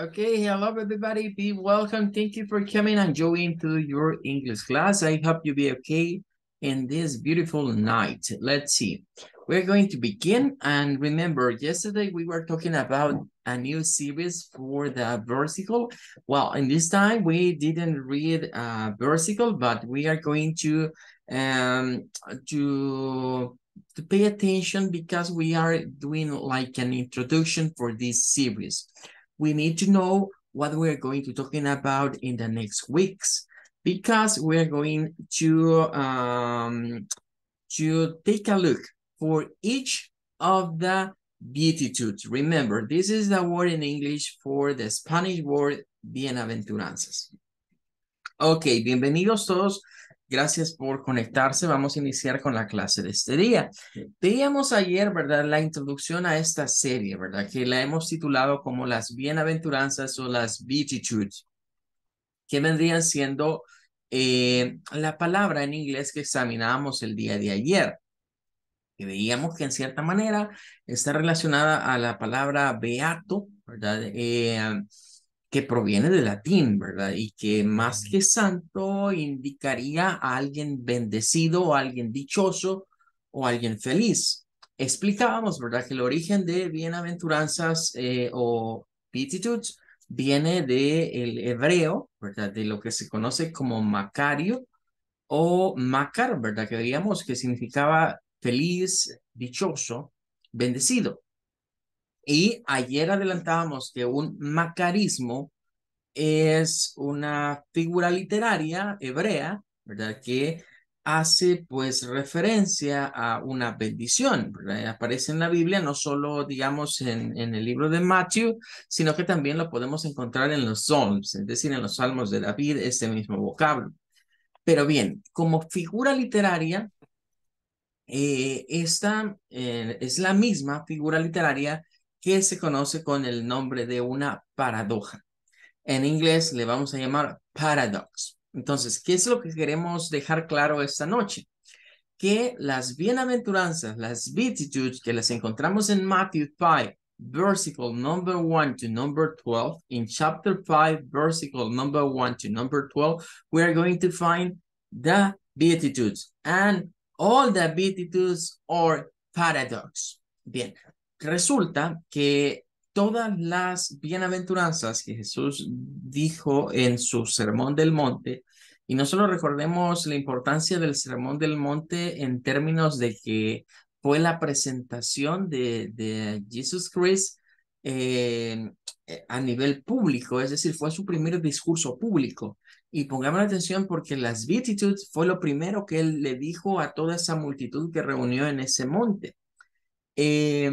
Okay, hello everybody. Be welcome. Thank you for coming and joining to your English class. I hope you be okay in this beautiful night. Let's see. We're going to begin. And remember, yesterday we were talking about a new series for the versicle. Well, in this time we didn't read a versicle, but we are going to um to to pay attention because we are doing like an introduction for this series we need to know what we're going to talking about in the next weeks because we're going to um, to take a look for each of the beatitudes. Remember, this is the word in English for the Spanish word bienaventuranzas. Ok, bienvenidos todos Gracias por conectarse. Vamos a iniciar con la clase de este día. Veíamos ayer, ¿verdad? La introducción a esta serie, ¿verdad? Que la hemos titulado como las bienaventuranzas o las beatitudes, que vendrían siendo eh, la palabra en inglés que examinábamos el día de ayer. Que veíamos que en cierta manera está relacionada a la palabra beato, ¿verdad? Eh, que proviene del latín, ¿verdad? Y que más que santo indicaría a alguien bendecido, o alguien dichoso o alguien feliz. Explicábamos, ¿verdad? Que el origen de bienaventuranzas eh, o beatitudes viene del hebreo, ¿verdad? De lo que se conoce como macario o macar, ¿verdad? Que veíamos que significaba feliz, dichoso, bendecido. Y ayer adelantábamos que un macarismo es una figura literaria hebrea, ¿verdad? Que hace pues referencia a una bendición, Aparece en la Biblia, no solo digamos en, en el libro de Matthew, sino que también lo podemos encontrar en los Psalms, es decir, en los Salmos de David, ese mismo vocablo. Pero bien, como figura literaria, eh, esta eh, es la misma figura literaria que se conoce con el nombre de una paradoja. En inglés le vamos a llamar paradox. Entonces, ¿qué es lo que queremos dejar claro esta noche? Que las bienaventuranzas, las beatitudes que las encontramos en Matthew 5, versículo number 1 to number 12, in chapter 5, versículo number 1 to number 12, we are going to find the beatitudes and all the beatitudes or paradox. Bien, resulta que todas las bienaventuranzas que Jesús dijo en su Sermón del Monte, y solo recordemos la importancia del Sermón del Monte en términos de que fue la presentación de, de Jesus Christ eh, eh, a nivel público, es decir, fue su primer discurso público. Y pongamos atención porque las Beatitudes fue lo primero que él le dijo a toda esa multitud que reunió en ese monte. Eh,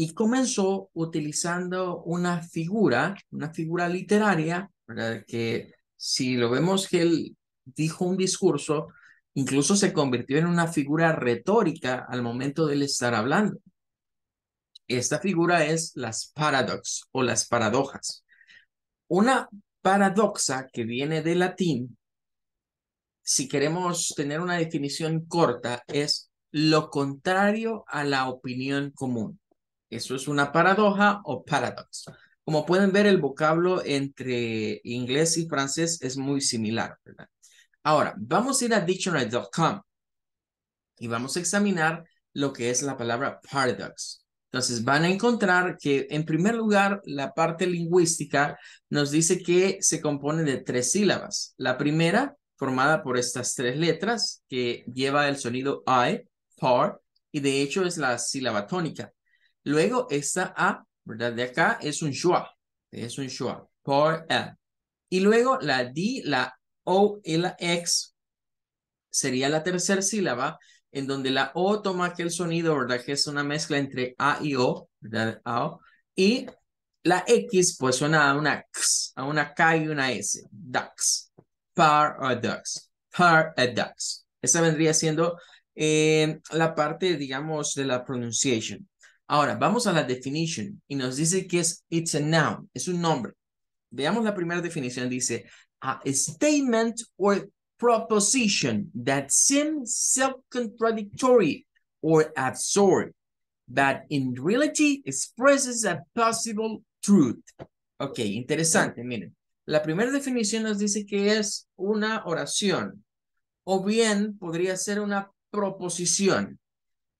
y comenzó utilizando una figura, una figura literaria, para que si lo vemos que él dijo un discurso, incluso se convirtió en una figura retórica al momento de él estar hablando. Esta figura es las paradox o las paradojas. Una paradoxa que viene de latín, si queremos tener una definición corta, es lo contrario a la opinión común. Eso es una paradoja o paradox. Como pueden ver, el vocablo entre inglés y francés es muy similar, Ahora, vamos a ir a dictionary.com y vamos a examinar lo que es la palabra paradox. Entonces van a encontrar que en primer lugar la parte lingüística nos dice que se compone de tres sílabas. La primera formada por estas tres letras que lleva el sonido I, par, y de hecho es la sílaba tónica. Luego, esta A, ¿verdad? De acá es un schwa. es un schwa. por A. Y luego la D, la O y la X sería la tercera sílaba, en donde la O toma aquel sonido, ¿verdad? Que es una mezcla entre A y O, ¿verdad? A -O. Y la X, pues suena a una X, a una K y una S, ducks, a ducks Esa vendría siendo eh, la parte, digamos, de la pronunciation. Ahora, vamos a la definición, y nos dice que es it's a noun, es un nombre. Veamos la primera definición, dice a statement or proposition that seems self-contradictory or absurd, but in reality expresses a possible truth. Ok, interesante, miren. La primera definición nos dice que es una oración o bien podría ser una proposición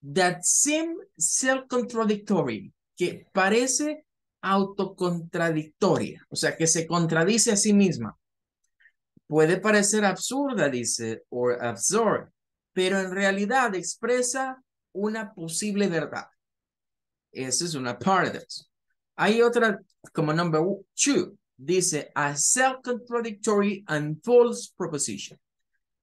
that seem self-contradictory, que parece autocontradictoria, o sea, que se contradice a sí misma. Puede parecer absurda, dice, or absurd, pero en realidad expresa una posible verdad. Esa es una paradox. Hay otra, como number two, dice a self-contradictory and false proposition.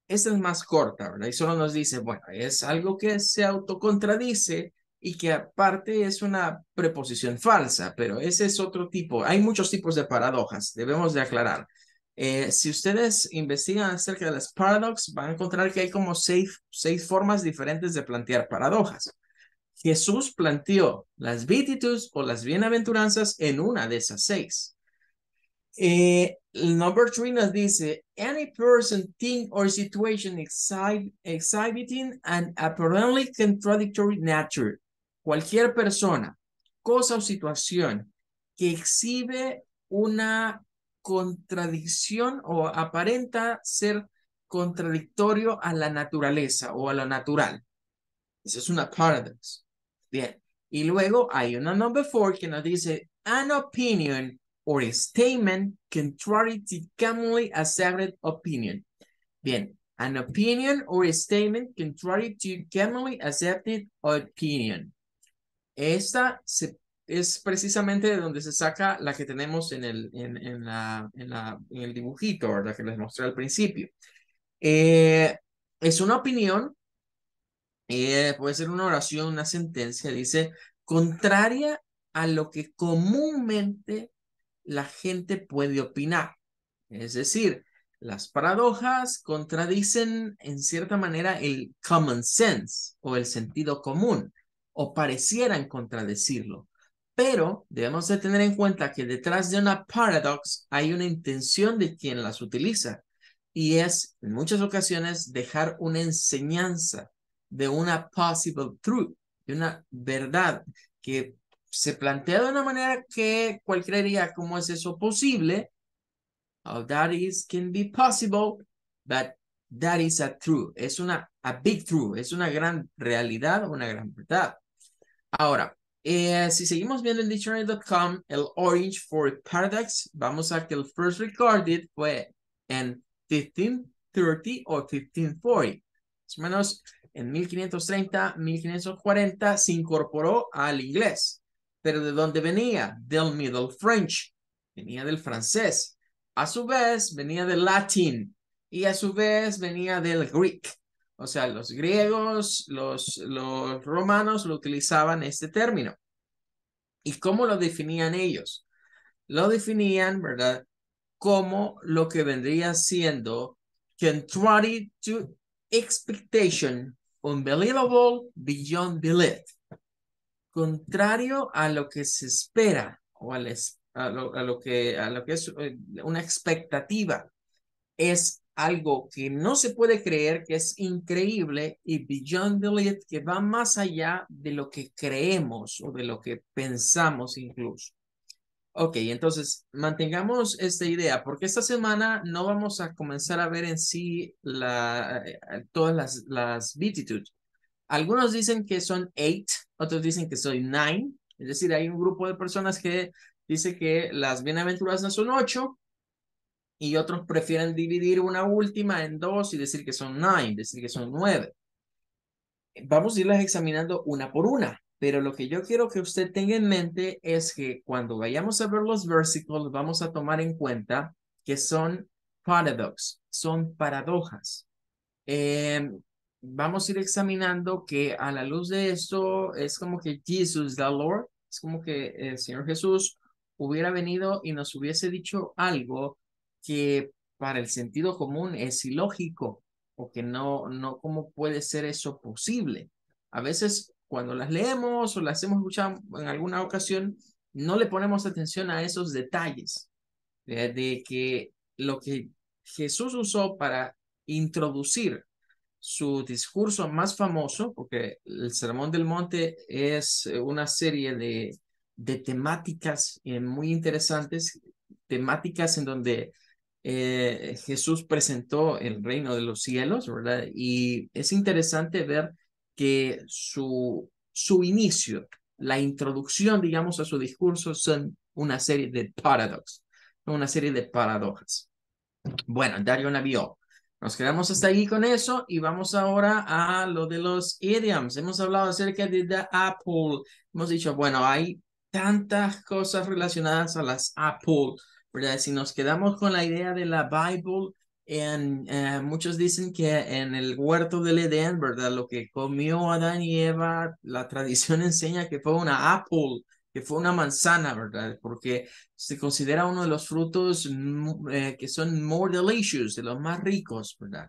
Esta es más corta, ¿verdad? Y solo nos dice, bueno, es algo que se autocontradice y que aparte es una preposición falsa, pero ese es otro tipo. Hay muchos tipos de paradojas, debemos de aclarar. Eh, si ustedes investigan acerca de las paradox, van a encontrar que hay como seis, seis formas diferentes de plantear paradojas. Jesús planteó las beatitudes o las bienaventuranzas en una de esas seis. Eh, el number three nos dice, any person, thing, or situation exhibiting an apparently contradictory nature. Cualquier persona, cosa o situación que exhibe una contradicción o aparenta ser contradictorio a la naturaleza o a lo natural. Esa es una paradox. Bien. Y luego hay una number four que nos dice an opinion or a statement contrary to commonly accepted opinion. Bien, an opinion or a statement contrary to commonly accepted opinion. Esta es precisamente de donde se saca la que tenemos en el, en, la, dibujito, ¿verdad? Que les mostré al principio. Eh, es una opinión, eh, puede ser una oración, una sentencia, dice, contraria a lo que comúnmente la gente puede opinar. Es decir, las paradojas contradicen en cierta manera el common sense o el sentido común, o parecieran contradecirlo. Pero debemos tener en cuenta que detrás de una paradox hay una intención de quien las utiliza y es en muchas ocasiones dejar una enseñanza de una possible truth, de una verdad que se plantea de una manera que cualquiera diría, ¿cómo es eso posible? All oh, that is, can be possible, but that is a true. Es una, a big true, es una gran realidad, una gran verdad. Ahora, eh, si seguimos viendo el dictionary.com, el orange for paradox, vamos a que el first recorded fue en 1530 o 1540. Más o menos en 1530, 1540 se incorporó al inglés. Pero ¿de dónde venía? Del Middle French. Venía del francés. A su vez, venía del latín. Y a su vez, venía del Greek. O sea, los griegos, los, romanos lo utilizaban este término. ¿Y cómo lo definían ellos? Lo definían, ¿verdad? Como lo que vendría siendo contrary to expectation, unbelievable beyond belief contrario a lo que se espera o a, lo, que, a lo que es eh, una expectativa. Es algo que no se puede creer, que es increíble y beyond belief, que va más allá de lo que creemos o de lo que pensamos incluso. Ok, entonces mantengamos esta idea, porque esta semana no vamos a comenzar a ver en sí la, eh, todas las, las algunos dicen que son eight, otros dicen que son nine. Es decir, hay un grupo de personas que dice que las no son ocho y otros prefieren dividir una última en dos y decir que son nine, decir que son nueve. Vamos a irlas examinando una por una, pero lo que yo quiero que usted tenga en mente es que cuando vayamos a ver los versículos vamos a tomar en cuenta que son paradox, son paradojas. Eh, vamos a ir examinando que a la luz de esto es como que Jesus, the Lord, es como que el Señor Jesús hubiera venido y nos hubiese dicho algo que para el sentido común es ilógico o que no, no, ¿cómo puede ser eso posible? A veces cuando las leemos o las hemos escuchado en alguna ocasión, no le ponemos atención a esos detalles de que lo que Jesús usó para introducir su discurso más famoso, porque el Sermón del Monte es eh, una serie de, temáticas eh, muy interesantes, temáticas en donde eh, Jesús presentó el reino de los cielos, ¿verdad? Y es interesante ver que su, su inicio, la introducción, digamos, a su discurso son una serie de paradox, una serie de paradojas. Bueno, Dario Navío. Nos quedamos hasta ahí con eso y vamos ahora a lo de los idioms. Hemos hablado acerca de la apple. Hemos dicho, bueno, hay tantas cosas relacionadas a las apple, ¿verdad? Si nos quedamos con la idea de la Bible, en, eh, muchos dicen que en el huerto del Edén, ¿verdad? Lo que comió Adán y Eva, la tradición enseña que fue una apple, que fue una manzana, ¿verdad? Porque se considera uno de los frutos mm, eh, que son more delicious, de los más ricos, ¿verdad?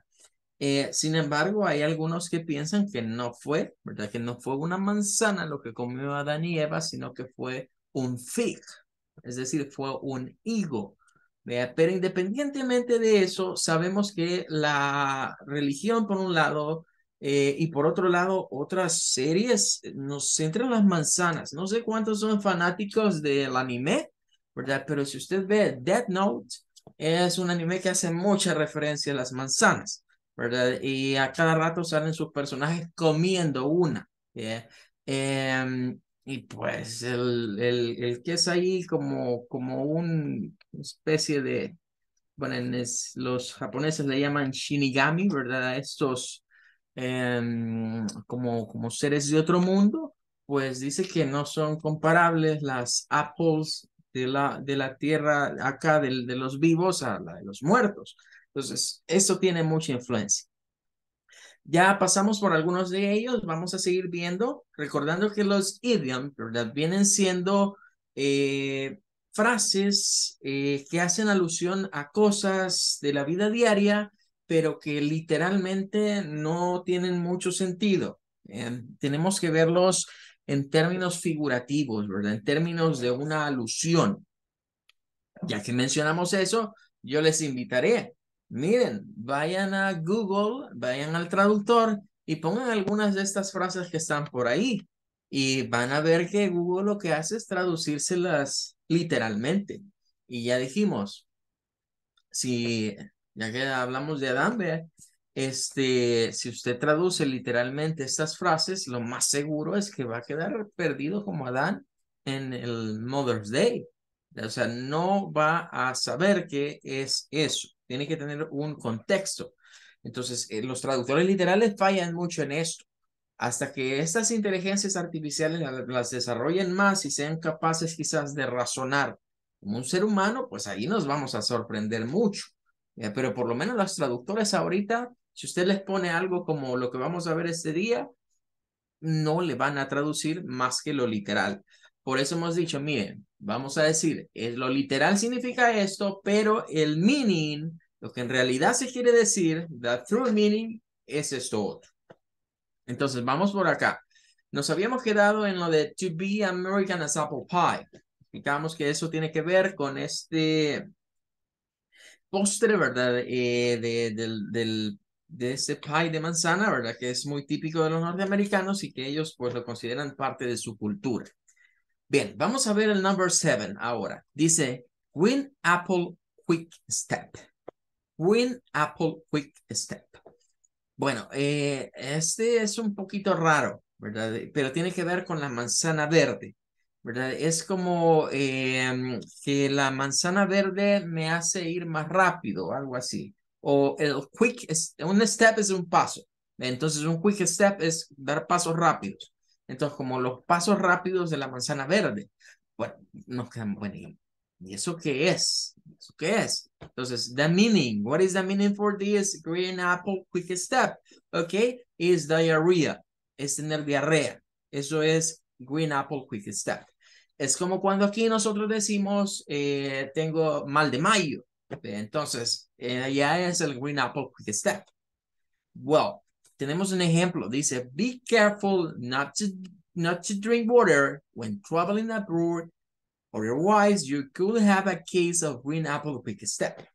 Eh, sin embargo, hay algunos que piensan que no fue, ¿verdad? Que no fue una manzana lo que comió Adán y Eva, sino que fue un fig, es decir, fue un higo. Pero independientemente de eso, sabemos que la religión, por un lado, eh, y por otro lado, otras series eh, nos centran las manzanas. No sé cuántos son fanáticos del anime, ¿verdad? Pero si usted ve Death Note, es un anime que hace mucha referencia a las manzanas, ¿verdad? Y a cada rato salen sus personajes comiendo una. Em, y pues el, el, el, que es ahí como, como una especie de, bueno, los japoneses le llaman shinigami, ¿verdad? Estos Em, como, como seres de otro mundo, pues dice que no son comparables las apples de la, de la tierra acá de, de los vivos a la de los muertos. Entonces, eso tiene mucha influencia. Ya pasamos por algunos de ellos, vamos a seguir viendo, recordando que los idioms, ¿verdad? Vienen siendo eh, frases eh, que hacen alusión a cosas de la vida diaria pero que literalmente no tienen mucho sentido. Eh, tenemos que verlos en términos figurativos, ¿verdad? En términos de una alusión. Ya que mencionamos eso, yo les invitaré. Miren, vayan a Google, vayan al traductor y pongan algunas de estas frases que están por ahí y van a ver que Google lo que hace es traducírselas literalmente. Y ya dijimos, si ya que hablamos de Adán, vea, Este, si usted traduce literalmente estas frases, lo más seguro es que va a quedar perdido como Adán en el Mother's Day. O sea, no va a saber qué es eso. Tiene que tener un contexto. Entonces, eh, los traductores literales fallan mucho en esto. Hasta que estas inteligencias artificiales las desarrollen más y sean capaces quizás de razonar como un ser humano, pues ahí nos vamos a sorprender mucho. Eh, pero por lo menos las traductores ahorita, si usted les pone algo como lo que vamos a ver este día, no le van a traducir más que lo literal. Por eso hemos dicho, miren, vamos a decir, es, eh, lo literal significa esto, pero el meaning, lo que en realidad se quiere decir, the true meaning, es esto otro. Entonces, vamos por acá. Nos habíamos quedado en lo de to be American as apple pie. Explicamos que eso tiene que ver con este postre, ¿verdad? Eh, de, del, ese pie de manzana, ¿verdad? Que es muy típico de los norteamericanos y que ellos pues lo consideran parte de su cultura. Bien, vamos a ver el number seven ahora. Dice win Apple Quick Step. win Apple Quick Step. Bueno, eh, este es un poquito raro, ¿verdad? Pero tiene que ver con la manzana verde. ¿verdad? Es como em, que la manzana verde me hace ir más rápido, algo así. O el quick, un step es un paso. Entonces, un quick step es dar pasos rápidos. Entonces, como los pasos rápidos de la manzana verde, bueno, no quedamos, bueno, ¿y eso qué es? ¿Eso qué es? Entonces, the meaning, what is the meaning for this green apple quick step? Okay, is diarrhea, es tener diarrea. Eso es green apple quick step. Es como cuando aquí nosotros decimos, eh, tengo mal de mayo. Entonces, eh, es el green apple quick step. Well, tenemos un ejemplo. Dice, be careful not to, not to drink water when traveling abroad, otherwise you could have a case of green apple quick step.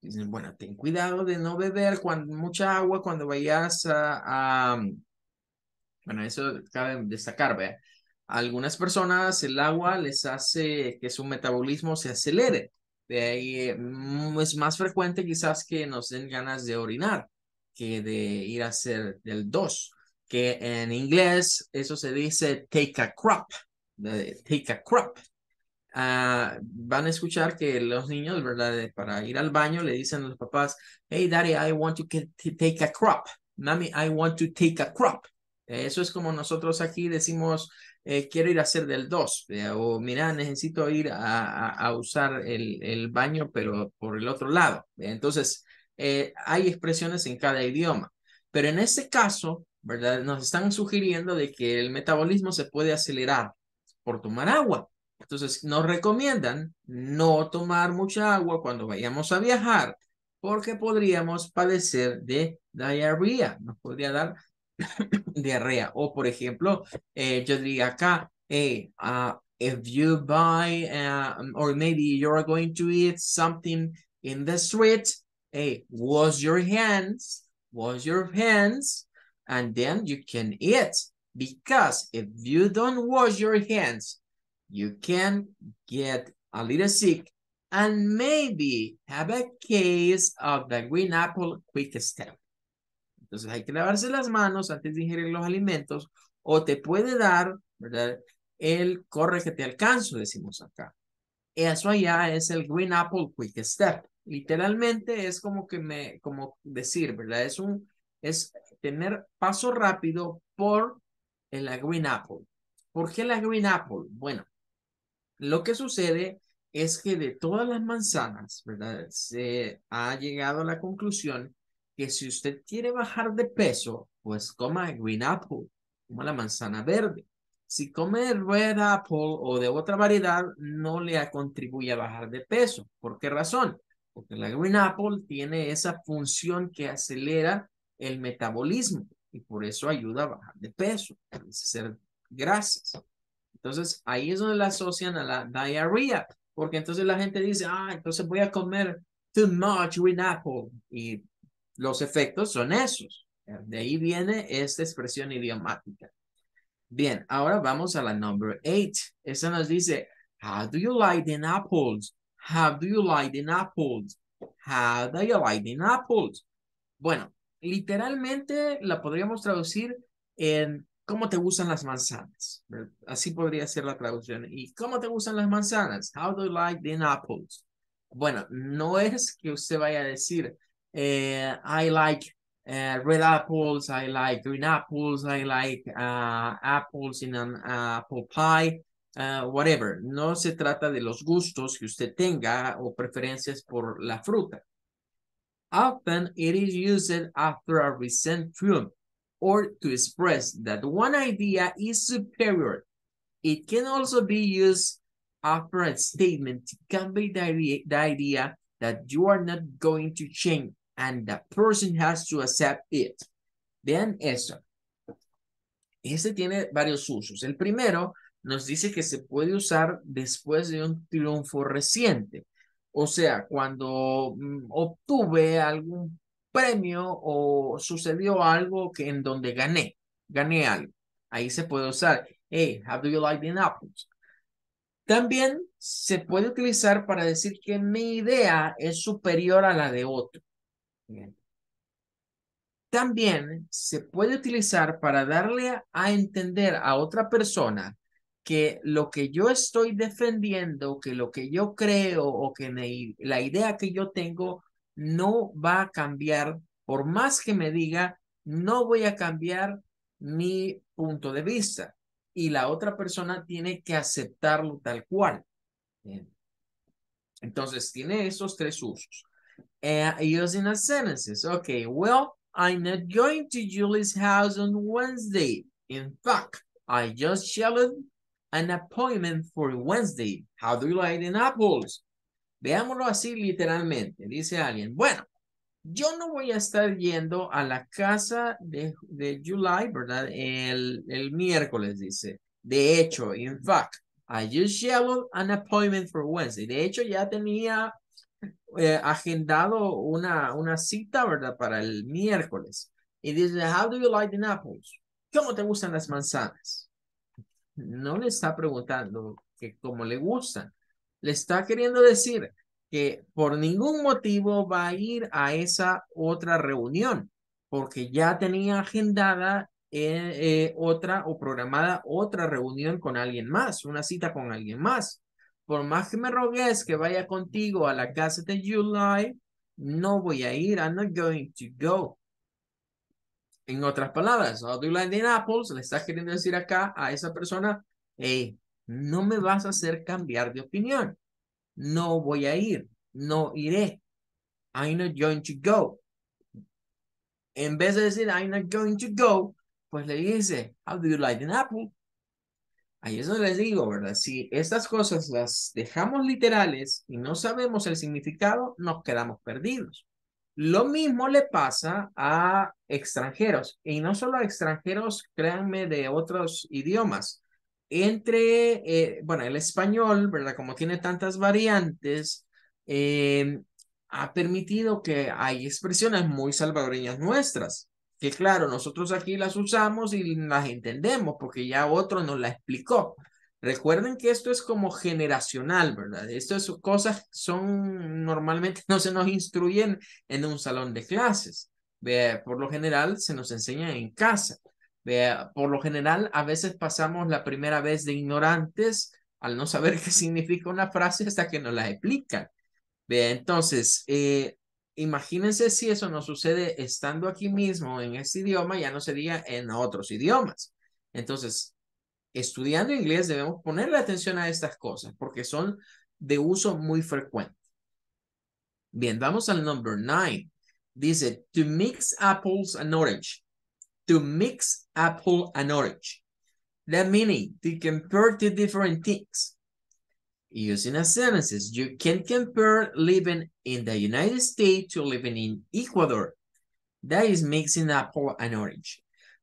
Dicen, bueno, ten cuidado de no beber mucha agua cuando vayas a, a... Mm, bueno, eso cabe destacar, ¿verdad? algunas personas el agua les hace que su metabolismo se acelere. De ahí mm, es más frecuente quizás que nos den ganas de orinar que de ir a hacer del dos. que en inglés eso se dice take a crop. take a crap. Ah, van a escuchar que los niños, ¿verdad? Para ir al baño le dicen a los papás, hey daddy, I want to take a crop. Mami, I want to take a crop. Eso es como nosotros aquí decimos, eh, quiero ir a hacer del dos, eh, o mira, necesito ir a, usar el, baño, pero por el otro lado. Entonces, eh, hay expresiones en cada idioma, pero en este caso, ¿verdad? Nos están sugiriendo de que el metabolismo se puede acelerar por tomar agua. Entonces, nos recomiendan no tomar mucha agua cuando vayamos a viajar, porque podríamos padecer de diarrea, nos podría dar diarrea. O por ejemplo, eh, yo diría acá, hey, uh, if you buy uh, or maybe you're going to eat something in the street, hey, wash your hands, wash your hands, and then you can eat. Because if you don't wash your hands, you can get a little sick and maybe have a case of the green apple quick step. Entonces hay que lavarse las manos antes de ingerir los alimentos o te puede dar, ¿verdad? El corre que te alcanzo, decimos acá. Eso allá es el Green Apple Quick Step. Literalmente es como que me, como decir, ¿verdad? Es un, es tener paso rápido por la Green Apple. ¿Por qué la Green Apple? Bueno, lo que sucede es que de todas las manzanas, ¿verdad? Se ha llegado a la conclusión que si usted quiere bajar de peso, pues coma green apple, como la manzana verde. Si come red apple o de otra variedad, no le contribuye a bajar de peso. ¿Por qué razón? Porque la green apple tiene esa función que acelera el metabolismo y por eso ayuda a bajar de peso, ser grasas. Entonces, ahí es donde la asocian a la diarrea, porque entonces la gente dice, ah, entonces voy a comer too much green apple y los efectos son esos. De ahí viene esta expresión idiomática. Bien, ahora vamos a la number eight. Esa nos dice, how do you like the apples? How do you like the apples? How do you like the Bueno, literalmente la podríamos traducir en ¿cómo te gustan las manzanas? Así podría ser la traducción. ¿Y cómo te gustan las manzanas? How do you like the apples? Bueno, no es que usted vaya a decir, Uh, I like uh, red apples. I like green apples. I like uh, apples in an apple pie. Uh, whatever. No se trata de los gustos que usted tenga o preferencias por la fruta. Often it is used after a recent triumph or to express that one idea is superior. It can also be used after a statement to convey the idea, the idea that you are not going to change and the person has to accept it. Vean eso. Este tiene varios usos. El primero nos dice que se puede usar después de un triunfo reciente. O sea, cuando mm, obtuve algún premio o sucedió algo que en donde gané, gané algo. Ahí se puede usar, hey, how do you like the apples? También se puede utilizar para decir que mi idea es superior a la de otro. También se puede utilizar para darle a, entender a otra persona que lo que yo estoy defendiendo, que lo que yo creo o que la idea que yo tengo no va a cambiar, por más que me diga, no voy a cambiar mi punto de vista. Y la otra persona tiene que aceptarlo tal cual. Entonces, tiene esos tres usos using a sentences. Okay, well, I'm not going to Julie's house on Wednesday. In fact, I just scheduled an appointment for Wednesday. How do you like the apples? Veámoslo así literalmente, dice alguien. Bueno, yo no voy a estar yendo a la casa de, de July, ¿verdad? El, el miércoles, dice. De hecho, in fact, I just scheduled an appointment for Wednesday. De hecho, ya tenía eh, agendado una, una cita, ¿verdad? Para el miércoles. Y dice, how do you like the apples? ¿Cómo te gustan las manzanas? No le está preguntando que cómo le gustan. Le está queriendo decir que por ningún motivo va a ir a esa otra reunión, porque ya tenía agendada eh, eh, otra o programada otra reunión con alguien más, una cita con alguien más por más que me rogues que vaya contigo a la casa de July, no voy a ir, I'm not going to go. En otras palabras, I'll do like in apples, le está queriendo decir acá a esa persona, hey, no me vas a hacer cambiar de opinión. No voy a ir, no iré. I'm not going to go. En vez de decir I'm not going to go, pues le dice, how do you like an apple? Ahí es les digo, ¿verdad? Si estas cosas las dejamos literales y no sabemos el significado, nos quedamos perdidos. Lo mismo le pasa a extranjeros, y no solo a extranjeros, créanme, de otros idiomas. Entre, eh, bueno, el español, ¿verdad? Como tiene tantas variantes, eh, ha permitido que hay expresiones muy salvadoreñas nuestras que claro, nosotros aquí las usamos y las entendemos porque ya otro nos la explicó. Recuerden que esto es como generacional, ¿verdad? Estas cosas son normalmente no se nos instruyen en un salón de clases. ¿Ve? Por lo general se nos enseña en casa. vea Por lo general a veces pasamos la primera vez de ignorantes al no saber qué significa una frase hasta que nos la explican. vea Entonces, eh, Imagínense si eso no sucede estando aquí mismo en este idioma, ya no sería en otros idiomas. Entonces, estudiando inglés debemos ponerle atención a estas cosas porque son de uso muy frecuente. Bien, vamos al número nine. Dice, to mix apples and orange. To mix apple and orange. That meaning, to compare two different things using a sentences. You can compare living in the United States to living in Ecuador. That is mixing apple and orange.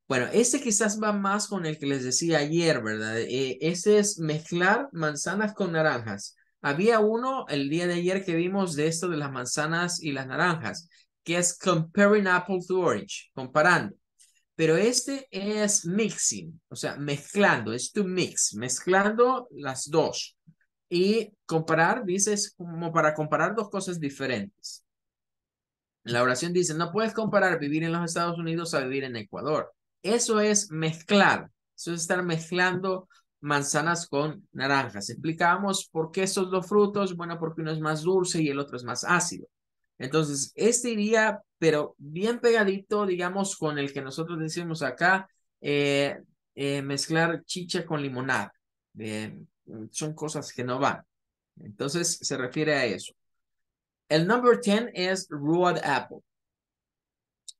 Bueno, este quizás va más con el que les decía ayer, ¿verdad? E, este es mezclar manzanas con naranjas. Había uno el día de ayer que vimos de esto de las manzanas y las naranjas, que es comparing apple to orange, comparando. Pero este es mixing, o sea, mezclando, es to mix, mezclando las dos. Y comparar, dices, como para comparar dos cosas diferentes. La oración dice, no puedes comparar vivir en los Estados Unidos a vivir en Ecuador. Eso es mezclar, eso es estar mezclando manzanas con naranjas. Explicamos por qué esos dos frutos, bueno, porque uno es más dulce y el otro es más ácido. Entonces, este iría, pero bien pegadito, digamos, con el que nosotros decimos acá, eh, eh, mezclar chicha con limonada. Bien son cosas que no van. Entonces se refiere a eso. El number 10 es Road Apple.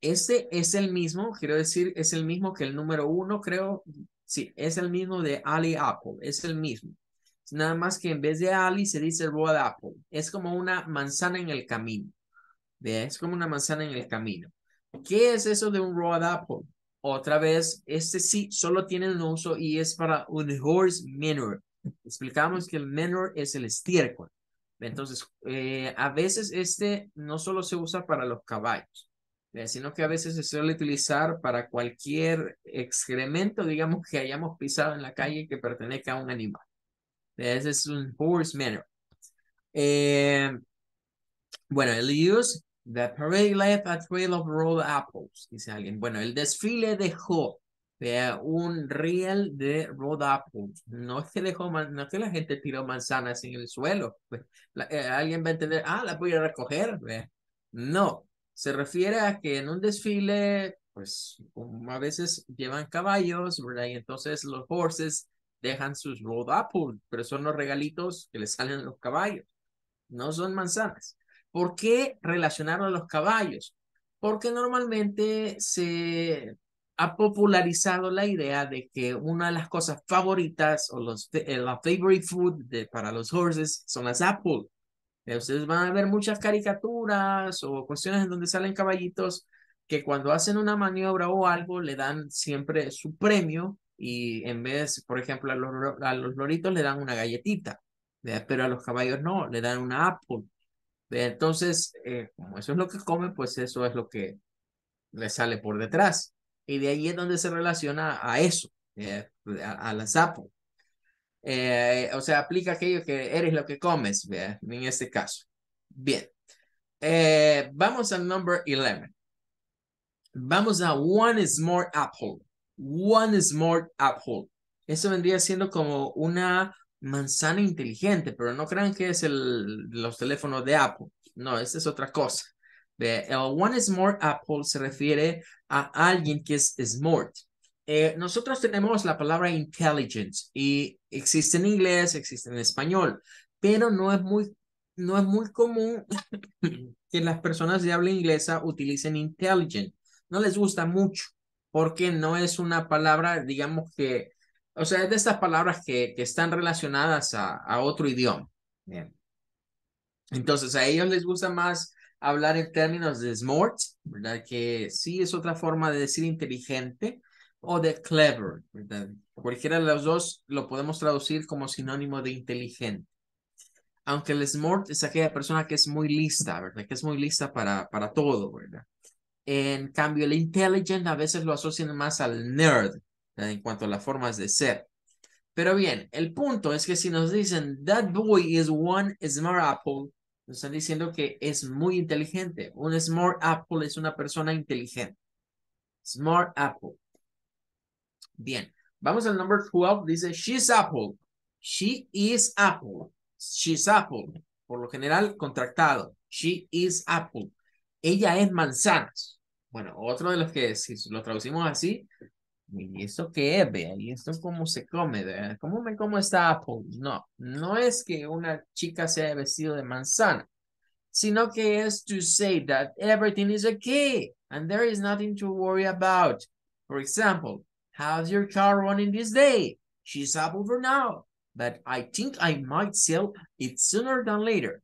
Este es el mismo, quiero decir, es el mismo que el número 1, creo. Sí, es el mismo de Ali Apple, es el mismo. Nada más que en vez de Ali se dice Road Apple. Es como una manzana en el camino. Es como una manzana en el camino. ¿Qué es eso de un Road Apple? Otra vez, este sí solo tiene un uso y es para un horse manure. Explicamos que el menor es el estiércol. Entonces, eh, a veces este no solo se usa para los caballos, eh, sino que a veces se suele utilizar para cualquier excremento, digamos, que hayamos pisado en la calle que pertenezca a un animal. ese es un horse manure. Eh, bueno, el use, the parade left a trail of rolled apples, dice alguien. Bueno, el desfile dejó Vea, un riel de road No es que dejó, no la gente tiró manzanas en el suelo. Pues, eh, alguien va a entender, ah, la voy a recoger. ¿Ve? Pues. No, se refiere a que en un desfile, pues a veces llevan caballos, ¿verdad? Y entonces los horses dejan sus road pero son los regalitos que les salen a los caballos. No son manzanas. ¿Por qué relacionaron a los caballos? Porque normalmente se ha popularizado la idea de que una de las cosas favoritas o los, eh, la favorite food de, para los horses son las apple. Eh, ustedes van a ver muchas caricaturas o cuestiones en donde salen caballitos que cuando hacen una maniobra o algo le dan siempre su premio y en vez, por ejemplo, a los, a los loritos le dan una galletita, pero a los caballos no, le dan una apple. Entonces, eh, como eso es lo que comen, pues eso es lo que le sale por detrás. Y de ahí es donde se relaciona a eso, eh, A las sapo. Eh, o sea, aplica aquello que eres lo que comes, eh, en este caso. Bien. vamos al number 11. Vamos a one more apple. One more apple. Eso vendría siendo como una manzana inteligente, pero no crean que es el, los teléfonos de Apple. No, esta es otra cosa. El one small apple se refiere a alguien que es smart. Eh, nosotros tenemos la palabra intelligence y existe en inglés, existe en español, pero no es muy, no es muy común que las personas de habla inglesa utilicen intelligent. No les gusta mucho porque no es una palabra, digamos que, o sea, es de estas palabras que, están relacionadas a, otro idioma. Entonces, a ellos les gusta más hablar en términos de smart ¿verdad? Que sí es otra forma de decir inteligente o de clever, ¿verdad? Cualquiera de los dos lo podemos traducir como sinónimo de inteligente. Aunque el smart es aquella persona que es muy lista, ¿verdad? Que es muy lista para, para todo, ¿verdad? En cambio, el intelligent a veces lo asocian más al nerd en cuanto a las formas de ser. Pero bien, el punto es que si nos dicen, that boy is one smart apple, nos están diciendo que es muy inteligente. Un smart apple es una persona inteligente. Smart apple. Bien. Vamos al número 12. Dice, she's apple. She is apple. She's apple. Por lo general, contractado. She is apple. Ella es manzanas. Bueno, otro de los que si lo traducimos así, ¿Y esto qué es? Vea? esto cómo se come? ¿Cómo me como esta apple? No, no es que una chica se haya vestido de manzana, sino que es to say that everything is okay and there is nothing to worry about. For example, how's your car running this day? She's up over now, but I think I might sell it sooner than later.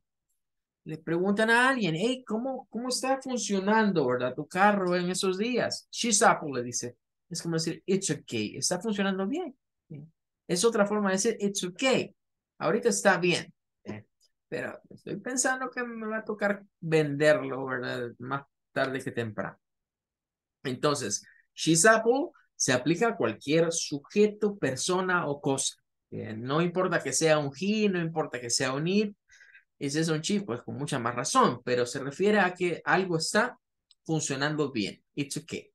le preguntan a alguien, hey, ¿cómo, ¿cómo está funcionando, verdad, tu carro en esos días? She's Apple, le dice, es como decir, it's okay, está funcionando bien. Es otra forma de decir, it's okay, ahorita está bien. Pero estoy pensando que me va a tocar venderlo, ¿verdad? Más tarde que temprano. Entonces, she's apple se aplica a cualquier sujeto, persona o cosa. No importa que sea un he, no importa que sea un it, ese es un chip, pues con mucha más razón, pero se refiere a que algo está funcionando bien. It's okay.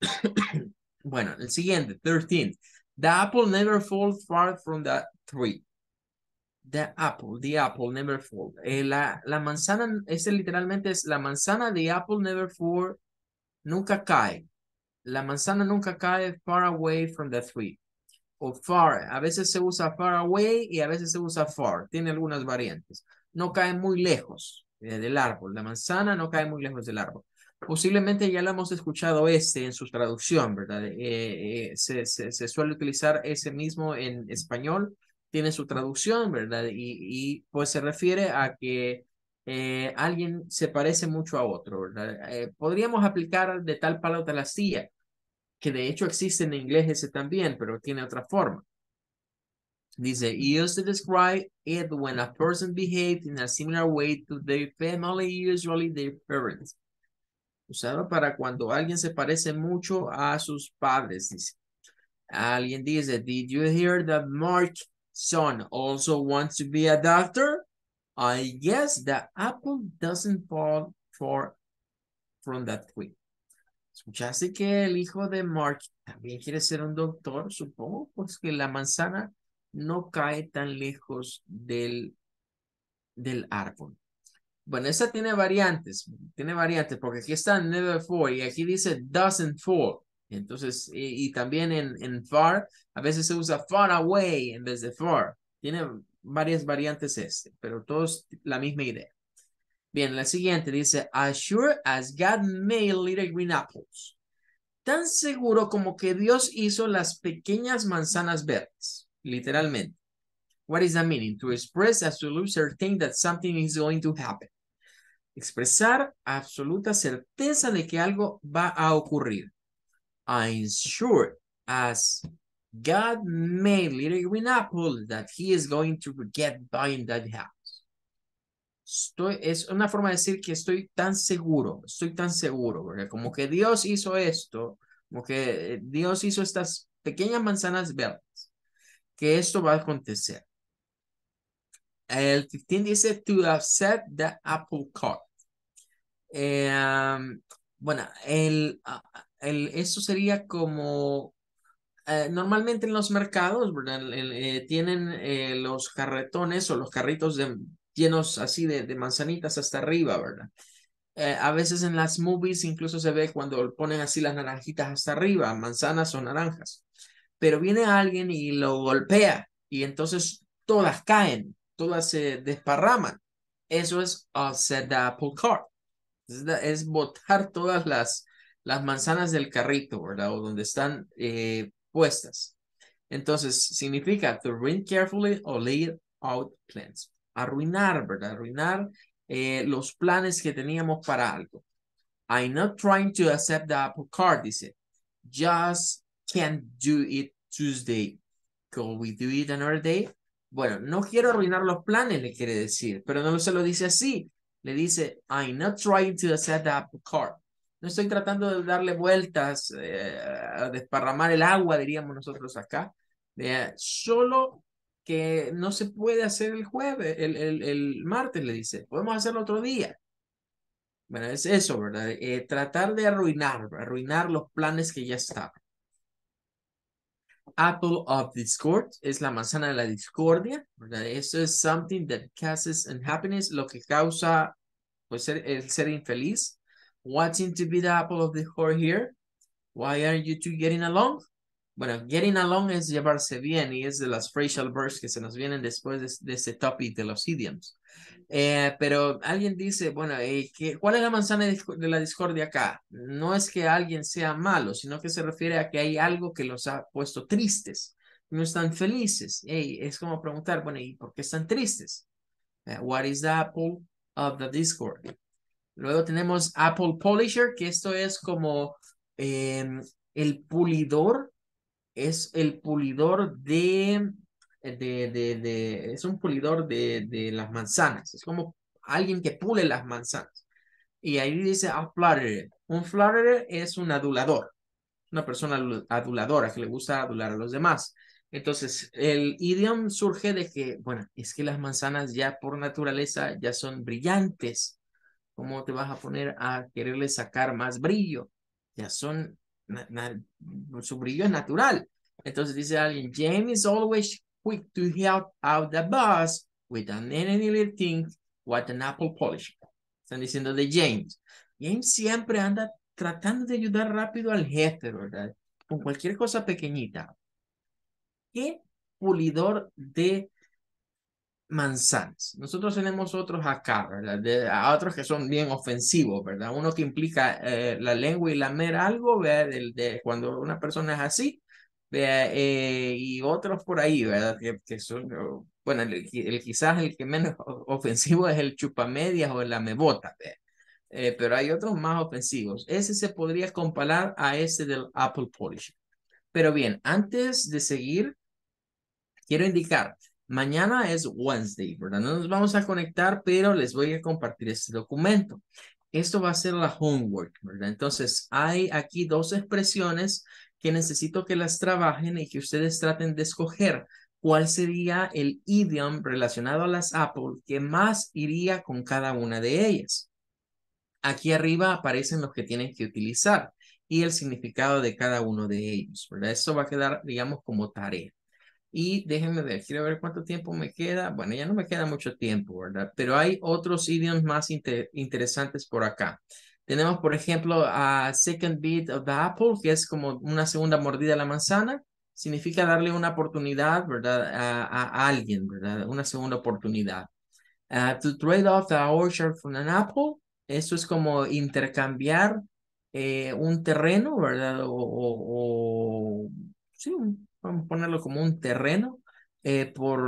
bueno, el siguiente, 13. The apple never falls far from the tree. The apple, the apple never falls eh, la, manzana, ese literalmente es la manzana, the apple never falls nunca cae. La manzana nunca cae far away from the tree. O far, a veces se usa far away y a veces se usa far. Tiene algunas variantes. No cae muy lejos eh, del árbol. La manzana no cae muy lejos del árbol. Posiblemente ya lo hemos escuchado este en su traducción, ¿verdad? Eh, eh, se, suele utilizar ese mismo en español, tiene su traducción, ¿verdad? Y, pues se refiere a que eh, alguien se parece mucho a otro, ¿verdad? podríamos aplicar de tal palo la silla, que de hecho existe en inglés ese también, pero tiene otra forma. Dice, used to describe it when a person behaved in a similar way to their family, usually their parents. Usado para cuando alguien se parece mucho a sus padres, dice. Alguien dice, did you hear that Mark's son also wants to be a doctor? I guess the apple doesn't fall far from that tree. Escuchaste que el hijo de Mark también quiere ser un doctor, supongo, pues que la manzana no cae tan lejos del, del árbol. Bueno, esta tiene variantes, tiene variantes, porque aquí está never for y aquí dice doesn't fall, Entonces, y, también en, far, a veces se usa far away en vez de far. Tiene varias variantes este, pero todos la misma idea. Bien, la siguiente dice, as sure as God made little green apples. Tan seguro como que Dios hizo las pequeñas manzanas verdes, literalmente. What is that meaning? To express or think that something is going to happen. Expresar absoluta certeza de que algo va a ocurrir. I'm sure as God made little green apple that he is going to get in that house. Estoy, es una forma de decir que estoy tan seguro, estoy tan seguro, porque como que Dios hizo esto, como que eh, Dios hizo estas pequeñas manzanas verdes, que esto va a acontecer. El 15 dice to upset the apple cart. Eh, bueno, el, el, sería como... Eh, normalmente en los mercados verdad eh, tienen los carretones o los carritos llenos así de, de manzanitas hasta arriba, ¿verdad? a veces en las movies incluso se ve cuando ponen así las naranjitas hasta arriba, manzanas o naranjas. Pero viene alguien y lo golpea y entonces todas caen, todas se desparraman. Eso es a the apple cart. Es, botar todas las, las manzanas del carrito, ¿verdad? O donde están eh, puestas. Entonces, significa to ruin carefully or lay out plans. Arruinar, ¿verdad? Arruinar eh, los planes que teníamos para algo. I'm not trying to accept the apple cart, dice. Just can't do it Tuesday. Can we do it another day? Bueno, no quiero arruinar los planes, le quiere decir, pero no se lo dice así le dice, I'm not trying to set up the car. No estoy tratando de darle vueltas, eh, a desparramar el agua, diríamos nosotros acá. solo que no se puede hacer el jueves, el, el, martes, le dice. Podemos hacerlo otro día. Bueno, es eso, ¿verdad? Eh, tratar de arruinar, arruinar los planes que ya estaban apple of discord, es la manzana de la discordia, ¿verdad? Eso es something that causes unhappiness, lo que causa pues, el ser infeliz. What seems to be the apple of the discord here? Why are you two getting along? Bueno, getting along es llevarse bien y es de las phrasal verbs que se nos vienen después de, ese topic de los idioms. Eh, pero alguien dice, bueno, eh, ¿cuál es la manzana de la discordia acá? No es que alguien sea malo, sino que se refiere a que hay algo que los ha puesto tristes, no están felices. es como preguntar, bueno, ¿y por qué están tristes? Eh, what is the apple of the discord? Luego tenemos Apple Polisher, que esto es como em, el pulidor, es el pulidor de de, de, es un pulidor de, de las manzanas. Es como alguien que pule las manzanas. Y ahí dice a ah, Un flutterer es un adulador, una persona aduladora que le gusta adular a los demás. Entonces, el idioma surge de que, bueno, es que las manzanas ya por naturaleza ya son brillantes. ¿Cómo te vas a poner a quererle sacar más brillo? Ya son, su brillo es natural. Entonces dice alguien, James always quick to help out the boss an any little thing what an apple polish. Están diciendo de James. James siempre anda tratando de ayudar rápido al jefe, ¿verdad? Con cualquier cosa pequeñita. ¿Qué pulidor de manzanas? Nosotros tenemos otros acá, ¿verdad? a otros que son bien ofensivos, ¿verdad? Uno que implica eh, la lengua y lamer algo, ¿verdad? El de, cuando una persona es así, eh, y otros por ahí, ¿verdad? Que, que son, bueno, el, quizás el que menos ofensivo es el chupamedias o el amebota, eh, pero hay otros más ofensivos. Ese se podría comparar a ese del Apple Polish. Pero bien, antes de seguir, quiero indicar, mañana es Wednesday, ¿verdad? No nos vamos a conectar, pero les voy a compartir este documento. Esto va a ser la homework, ¿verdad? Entonces, hay aquí dos expresiones que necesito que las trabajen y que ustedes traten de escoger cuál sería el idioma relacionado a las Apple que más iría con cada una de ellas. Aquí arriba aparecen los que tienen que utilizar y el significado de cada uno de ellos, ¿verdad? eso va a quedar, digamos, como tarea. Y déjenme ver, quiero ver cuánto tiempo me queda. Bueno, ya no me queda mucho tiempo, ¿verdad? Pero hay otros idiomas más interesantes por acá. Tenemos, por ejemplo, a second bit of the apple, que es como una segunda mordida de la manzana. Significa darle una oportunidad, ¿verdad? A, alguien, ¿verdad? Una segunda oportunidad. to trade off the orchard from an apple. Eso es como intercambiar eh, un terreno, ¿verdad? O, sí, vamos a ponerlo como un terreno eh, por,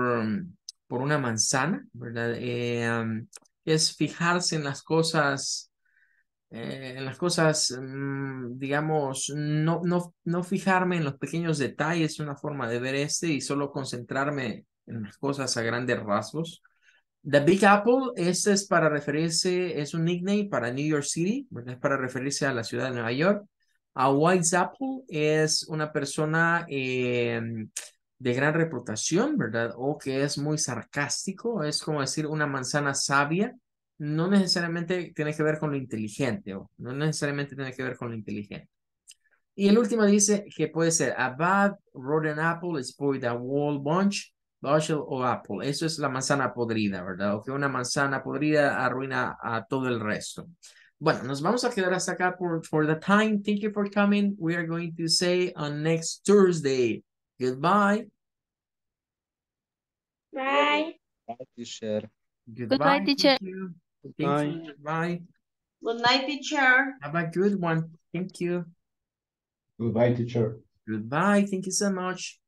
por una manzana, ¿verdad? Eh, um, es fijarse en las cosas eh, las cosas, mm, digamos, no, no, no fijarme en los pequeños detalles, es una forma de ver este y solo concentrarme en las cosas a grandes rasgos. The Big Apple, este es para referirse, es un nickname para New York City, ¿verdad? es para referirse a la ciudad de Nueva York. A white Apple es una persona eh, de gran reputación, ¿verdad? O que es muy sarcástico, es como decir una manzana sabia no necesariamente tiene que ver con lo inteligente, o no necesariamente tiene que ver con lo inteligente. Y el último dice que puede ser a bad rotten apple is a whole bunch, bushel o apple. Eso es la manzana podrida, ¿verdad? O que una manzana podrida arruina a todo el resto. Bueno, nos vamos a quedar hasta acá por for the time. Thank you for coming. We are going to say on next Thursday. Goodbye. Bye. Bye, teacher. Goodbye teacher. Bye. Bye. Good night, teacher. Have a good one. Thank you. Goodbye, teacher. Goodbye. Thank you so much.